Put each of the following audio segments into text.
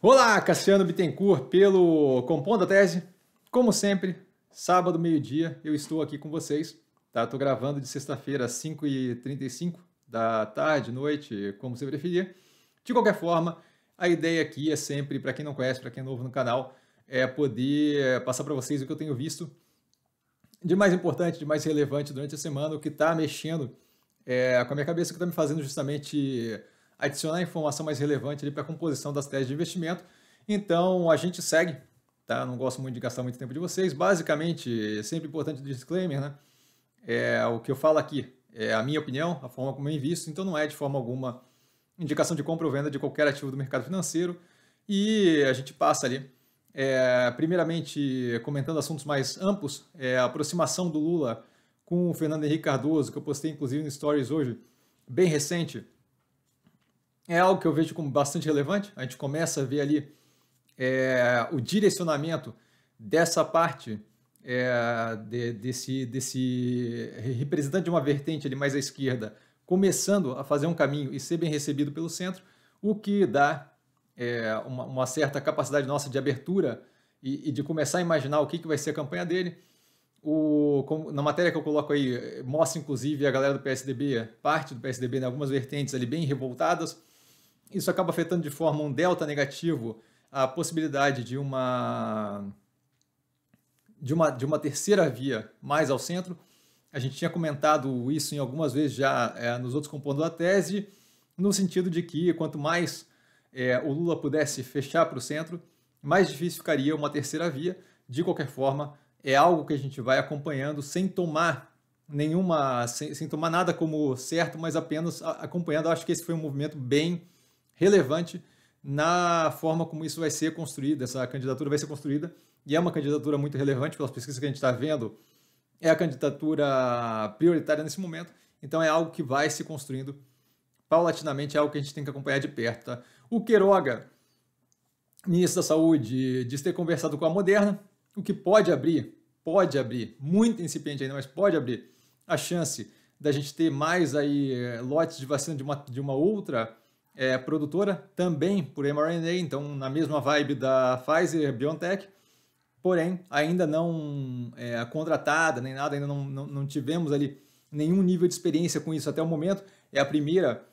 Olá, Cassiano Bittencourt, pelo Compondo a Tese. Como sempre, sábado, meio-dia, eu estou aqui com vocês. Tá? Estou gravando de sexta-feira às 5h35 da tarde, noite, como você preferir. De qualquer forma, a ideia aqui é sempre, para quem não conhece, para quem é novo no canal, é poder passar para vocês o que eu tenho visto de mais importante, de mais relevante durante a semana, o que está mexendo é, com a minha cabeça, o que está me fazendo justamente adicionar informação mais relevante para a composição das teses de investimento. Então a gente segue, tá? Não gosto muito de gastar muito tempo de vocês. Basicamente, é sempre importante o disclaimer, né? É, o que eu falo aqui é a minha opinião, a forma como eu invisto, então não é de forma alguma indicação de compra ou venda de qualquer ativo do mercado financeiro. E a gente passa ali, é, primeiramente comentando assuntos mais amplos, é, a aproximação do Lula com o Fernando Henrique Cardoso, que eu postei inclusive no Stories hoje, bem recente, é algo que eu vejo como bastante relevante. A gente começa a ver ali é, o direcionamento dessa parte é, de, desse, desse representante de uma vertente ali mais à esquerda começando a fazer um caminho e ser bem recebido pelo centro, o que dá é, uma, uma, certa capacidade nossa de abertura e, e, de começar a imaginar o que, que vai ser a campanha dele. O, como, na matéria que eu coloco aí, mostra inclusive a galera do PSDB, parte do PSDB, em né, algumas vertentes ali bem revoltadas, isso acaba afetando de forma um delta negativo a possibilidade de uma de uma, de uma terceira via mais ao centro. A gente tinha comentado isso em algumas vezes já é, nos outros componentes da tese, no sentido de que quanto mais é, o Lula pudesse fechar para o centro, mais difícil ficaria uma terceira via. De qualquer forma, é algo que a gente vai acompanhando sem tomar nenhuma, sem, sem tomar nada como certo, mas apenas acompanhando. acho que esse foi um movimento bem relevante na forma como isso vai ser construído, essa candidatura vai ser construída, e é uma candidatura muito relevante pelas pesquisas que a gente está vendo, é a candidatura prioritária nesse momento, então é algo que vai se construindo paulatinamente, é algo que a gente tem que acompanhar de perto. Tá? O Queiroga, ministro da Saúde, diz ter conversado com a Moderna, o que pode abrir, pode abrir, muito incipiente ainda, mas pode abrir a chance da gente ter mais aí eh, lotes de vacina de uma, de uma outra é produtora também por mRNA, então na mesma vibe da Pfizer, BioNTech, porém ainda não é, contratada nem nada, ainda não, não, não, tivemos ali nenhum nível de experiência com isso até o momento. É a primeira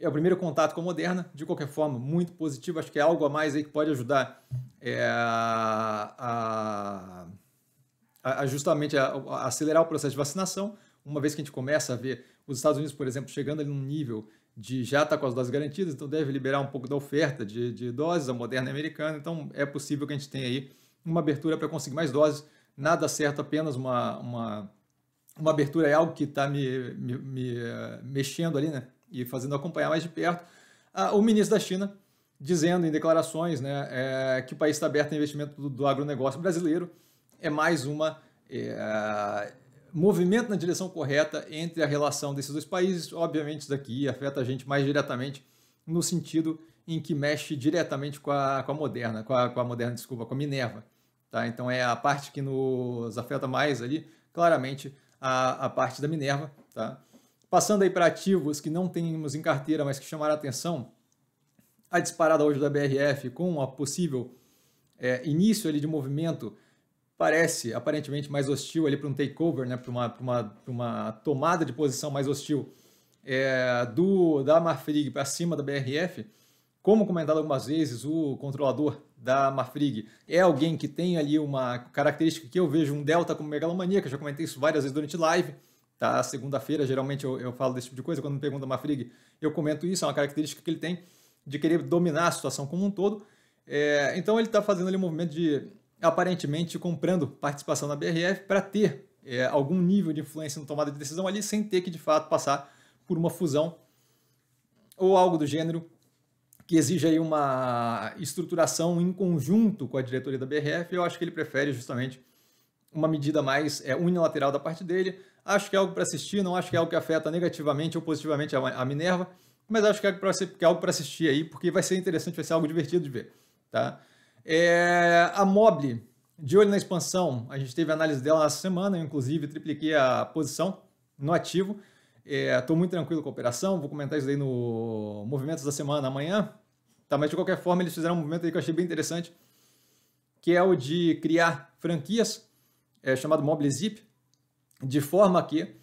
é o primeiro contato com a Moderna, de qualquer forma, muito positivo, acho que é algo a mais aí que pode ajudar é, a, a, a, justamente a, a acelerar o processo de vacinação, uma vez que a gente começa a ver os Estados Unidos, por exemplo, chegando ali num nível de já está com as doses garantidas, então deve liberar um pouco da oferta de, de doses, a moderna americana, então é possível que a gente tenha aí uma abertura para conseguir mais doses, nada certo, apenas uma, uma, uma abertura é algo que está me, me, me uh, mexendo ali, né, e fazendo acompanhar mais de perto, ah, o ministro da China dizendo em declarações né, é, que o país está aberto a investimento do, do agronegócio brasileiro, é mais uma... É, movimento na direção correta entre a relação desses dois países. Obviamente, isso daqui afeta a gente mais diretamente no sentido em que mexe diretamente com a, com a moderna, com a, com a moderna, desculpa, com a Minerva. Tá? Então é a parte que nos afeta mais ali, claramente, a, a parte da Minerva. Tá? Passando aí para ativos que não temos em carteira, mas que chamaram a atenção, a disparada hoje da BRF com a possível é, início ali de movimento parece aparentemente mais hostil ali para um takeover, né, para uma, uma, uma tomada de posição mais hostil é, do da Marfrig para cima da BRF, como comentado algumas vezes, o controlador da Marfrig é alguém que tem ali uma característica que eu vejo um delta como megalomania, que eu já comentei isso várias vezes durante live, tá? Segunda-feira, geralmente eu, eu falo desse tipo de coisa, quando me pergunta a Marfrig, eu comento isso, é uma característica que ele tem de querer dominar a situação como um todo. É, então ele está fazendo ali um movimento de aparentemente comprando participação na BRF para ter é, algum nível de influência na tomada de decisão ali, sem ter que de fato passar por uma fusão ou algo do gênero que exija aí uma estruturação em conjunto com a diretoria da BRF. Eu acho que ele prefere justamente uma medida mais é, unilateral da parte dele. Acho que é algo para assistir, não acho que é algo que afeta negativamente ou positivamente a, Minerva, mas acho que é algo para é assistir aí, porque vai ser interessante, vai ser algo divertido de ver, tá? É, a Mobile, de olho na expansão, a gente teve análise dela na semana, eu inclusive tripliquei a posição no ativo. Estou é, muito tranquilo com a operação, vou comentar isso aí no Movimentos da Semana amanhã. Tá, mas de qualquer forma, eles fizeram um movimento aí que eu achei bem interessante, que é o de criar franquias, é, chamado Mobile Zip, de forma que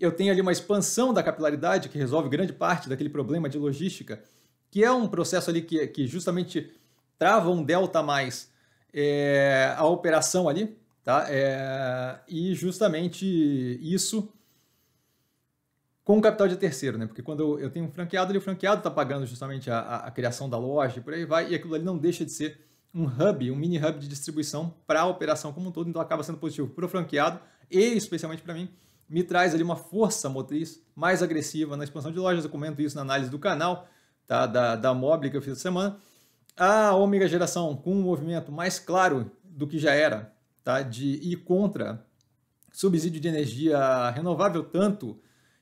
eu tenho ali uma expansão da capilaridade que resolve grande parte daquele problema de logística, que é um processo ali que, que justamente trava um delta mais é, a operação ali, tá? É, e justamente isso com o capital de terceiro, né? Porque quando eu, tenho um franqueado, ele, o franqueado está pagando justamente a, a, a, criação da loja, por aí vai, e aquilo ali não deixa de ser um hub, um mini hub de distribuição para a operação como um todo, então acaba sendo positivo para o franqueado e especialmente para mim, me traz ali uma força motriz mais agressiva na expansão de lojas. Eu comento isso na análise do canal, tá? da, da Mobile que eu fiz essa semana a ômega geração com um movimento mais claro do que já era, tá? de ir contra subsídio de energia renovável, tanto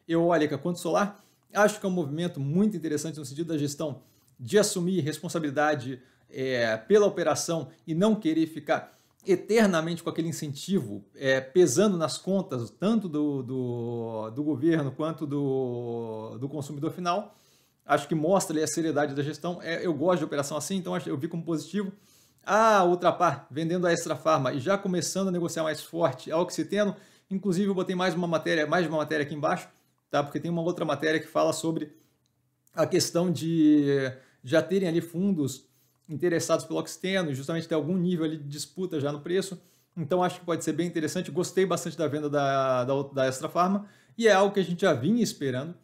eólica quanto solar, acho que é um movimento muito interessante no sentido da gestão de assumir responsabilidade é, pela operação e não querer ficar eternamente com aquele incentivo é, pesando nas contas tanto do, do, do governo quanto do, do consumidor final acho que mostra ali, a seriedade da gestão. É, eu gosto de operação assim, então eu vi como positivo. Ah, outra Ultrapar vendendo a Extra Farma e já começando a negociar mais forte a Oxiteno. Inclusive, eu botei mais uma matéria, mais uma matéria aqui embaixo, tá? Porque tem uma outra matéria que fala sobre a questão de já terem ali fundos interessados pelo Oxiteno e justamente ter algum nível ali de disputa já no preço. Então, acho que pode ser bem interessante. Gostei bastante da venda da, da, da Extra Farma e é algo que a gente já vinha esperando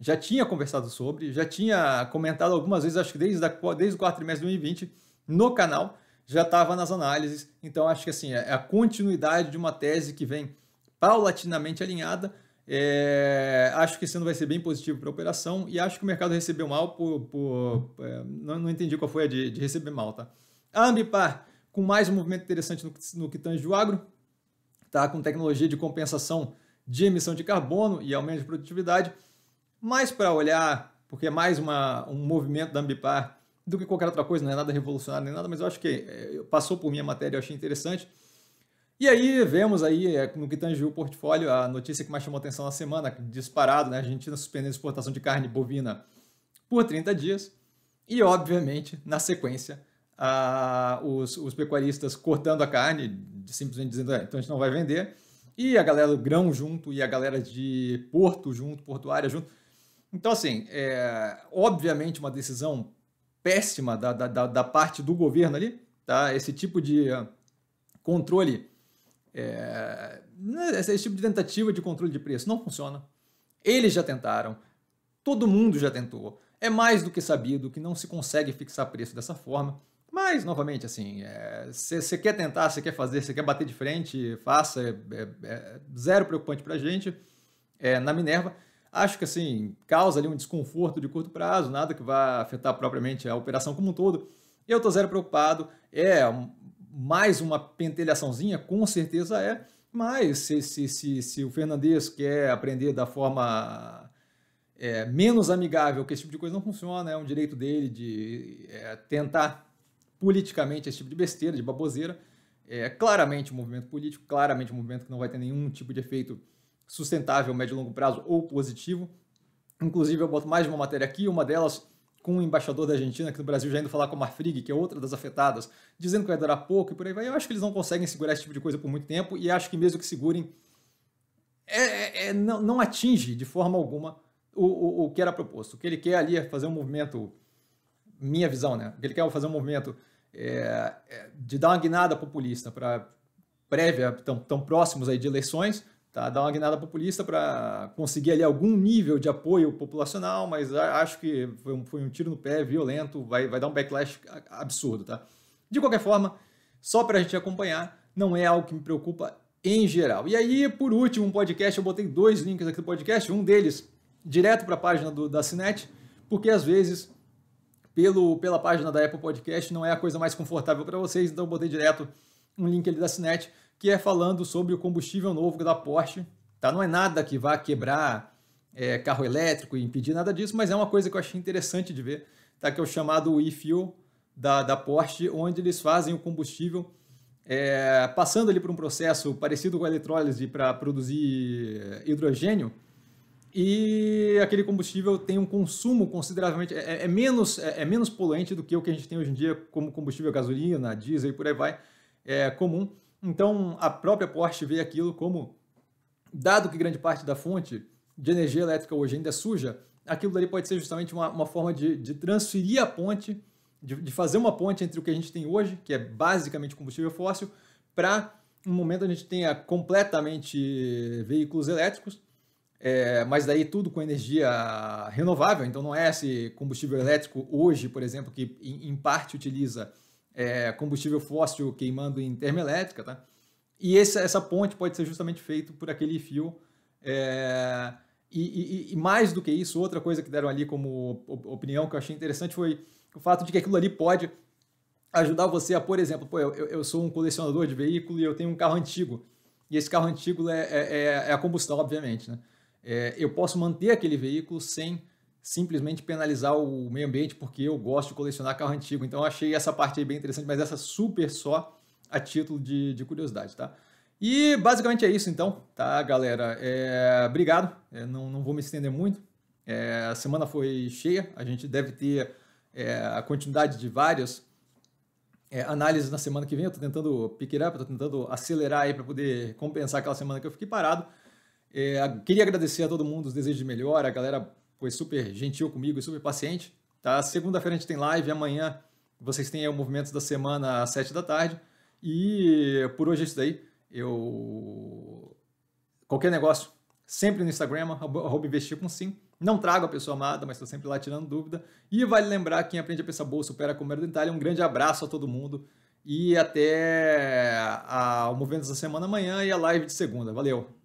já tinha conversado sobre, já tinha comentado algumas vezes, acho que desde, da desde o quarto trimestre de 2020, no canal, já estava nas análises. Então, acho que assim, é, é a continuidade de uma tese que vem paulatinamente alinhada. É, acho que esse ano vai ser bem positivo para a operação e acho que o mercado recebeu mal por. por é, não, não, entendi qual foi a de, de, receber mal, tá? A Ambipar, com mais um movimento interessante no, no que tange o agro, tá? Com tecnologia de compensação de emissão de carbono e aumento de produtividade mais para olhar, porque é mais uma, um movimento da Ambipar do que qualquer outra coisa, não é nada revolucionário nem nada, mas eu acho que é, passou por minha matéria, eu achei interessante. E aí vemos aí, eh, no que tangiu o portfólio, a notícia que mais chamou atenção na semana, disparado, né? A Argentina suspendendo a exportação de carne bovina por 30 dias. E, obviamente, na sequência, a, os, os, pecuaristas cortando a carne, simplesmente dizendo, é, então a gente não vai vender. E a galera do grão junto, e a galera de porto junto, portuária junto então, assim, é, obviamente uma decisão péssima da, da, da parte do governo ali, tá? Esse tipo de ah, controle, é, é, esse tipo de tentativa de controle de preço não funciona. Eles já tentaram, todo mundo já tentou. É mais do que sabido que não se consegue fixar preço dessa forma. Mas, novamente, assim, você é, quer tentar, você quer fazer, você quer bater de frente, faça, é, é, é zero preocupante pra gente, é, na Minerva. Acho que assim, causa ali um desconforto de curto prazo, nada que vá afetar propriamente a operação como um todo. Eu estou zero preocupado, é mais uma pentelhaçãozinha, com certeza é, mas se, se, se, se o Fernandes quer aprender da forma é, menos amigável, que esse tipo de coisa não funciona, é um direito dele de é, tentar politicamente esse tipo de besteira, de baboseira, é claramente um movimento político, claramente um movimento que não vai ter nenhum tipo de efeito sustentável, médio e longo prazo ou positivo. Inclusive, eu boto mais de uma matéria aqui, uma delas com o embaixador da Argentina que no Brasil já indo falar com a Marfrig, que é outra das afetadas, dizendo que vai durar pouco e por aí vai. Eu acho que eles não conseguem segurar esse tipo de coisa por muito tempo e acho que mesmo que segurem, é, é, é não, não, atinge de forma alguma o, o, o, que era proposto. O que ele quer ali é fazer um movimento, minha visão, né? O que ele quer é fazer um movimento é, é de dar uma guinada populista para prévia, tão, tão próximos aí de eleições, tá? dar uma guinada populista para conseguir ali algum nível de apoio populacional, mas acho que foi um, foi um tiro no pé violento, vai, vai dar um backlash absurdo. Tá? De qualquer forma, só para a gente acompanhar, não é algo que me preocupa em geral. E aí, por último, um podcast, eu botei dois links aqui do podcast, um deles direto para a página do, da Cinet, porque às vezes pelo, pela página da Apple Podcast não é a coisa mais confortável para vocês, então eu botei direto um link ali da Cinet que é falando sobre o combustível novo da Porsche. Tá? Não é nada que vá quebrar é, carro elétrico e impedir nada disso, mas é uma coisa que eu achei interessante de ver, tá? que é o chamado e-fuel da, da Porsche, onde eles fazem o combustível é, passando ali por um processo parecido com a eletrólise para produzir é, hidrogênio, e aquele combustível tem um consumo consideravelmente. É, é menos, é, é, menos poluente do que o que a gente tem hoje em dia como combustível gasolina, diesel e por aí vai, é comum. Então, a própria Porsche vê aquilo como, dado que grande parte da fonte de energia elétrica hoje ainda é suja, aquilo dali pode ser justamente uma, uma forma de, de, transferir a ponte, de, de, fazer uma ponte entre o que a gente tem hoje, que é basicamente combustível fóssil, para um momento onde a gente tenha completamente veículos elétricos, é, mas daí tudo com energia renovável, então não é esse combustível elétrico hoje, por exemplo, que em, em parte utiliza é, combustível fóssil queimando em termoelétrica, tá? E essa, essa ponte pode ser justamente feita por aquele fio. É, e, e, e, mais do que isso, outra coisa que deram ali como opinião que eu achei interessante foi o fato de que aquilo ali pode ajudar você a, por exemplo, pô, eu, eu sou um colecionador de veículo e eu tenho um carro antigo. E esse carro antigo é, é, é, é a combustão, obviamente. Né? É, eu posso manter aquele veículo sem simplesmente penalizar o meio ambiente porque eu gosto de colecionar carro antigo. Então achei essa parte aí bem interessante, mas essa super só a título de, de curiosidade, tá? E basicamente é isso então, tá, galera? É, obrigado, é, não, não vou me estender muito. É, a semana foi cheia, a gente deve ter é, a continuidade de várias é, análises na semana que vem. Eu tô tentando pick it up, tô tentando acelerar aí para poder compensar aquela semana que eu fiquei parado. É, queria agradecer a todo mundo os desejos de melhora, a galera foi super gentil comigo e super paciente. Tá? Segunda-feira a gente tem live, amanhã vocês têm o movimento da Semana às 7 da tarde. E por hoje é isso daí. Eu. Qualquer negócio, sempre no Instagram, arroba investir com sim. Não trago a pessoa amada, mas estou sempre lá tirando dúvida. E vale lembrar quem aprende a pensar bolsa, supera com o mero detalhe. Um grande abraço a todo mundo e até a, o movimento da Semana amanhã e a live de segunda. Valeu!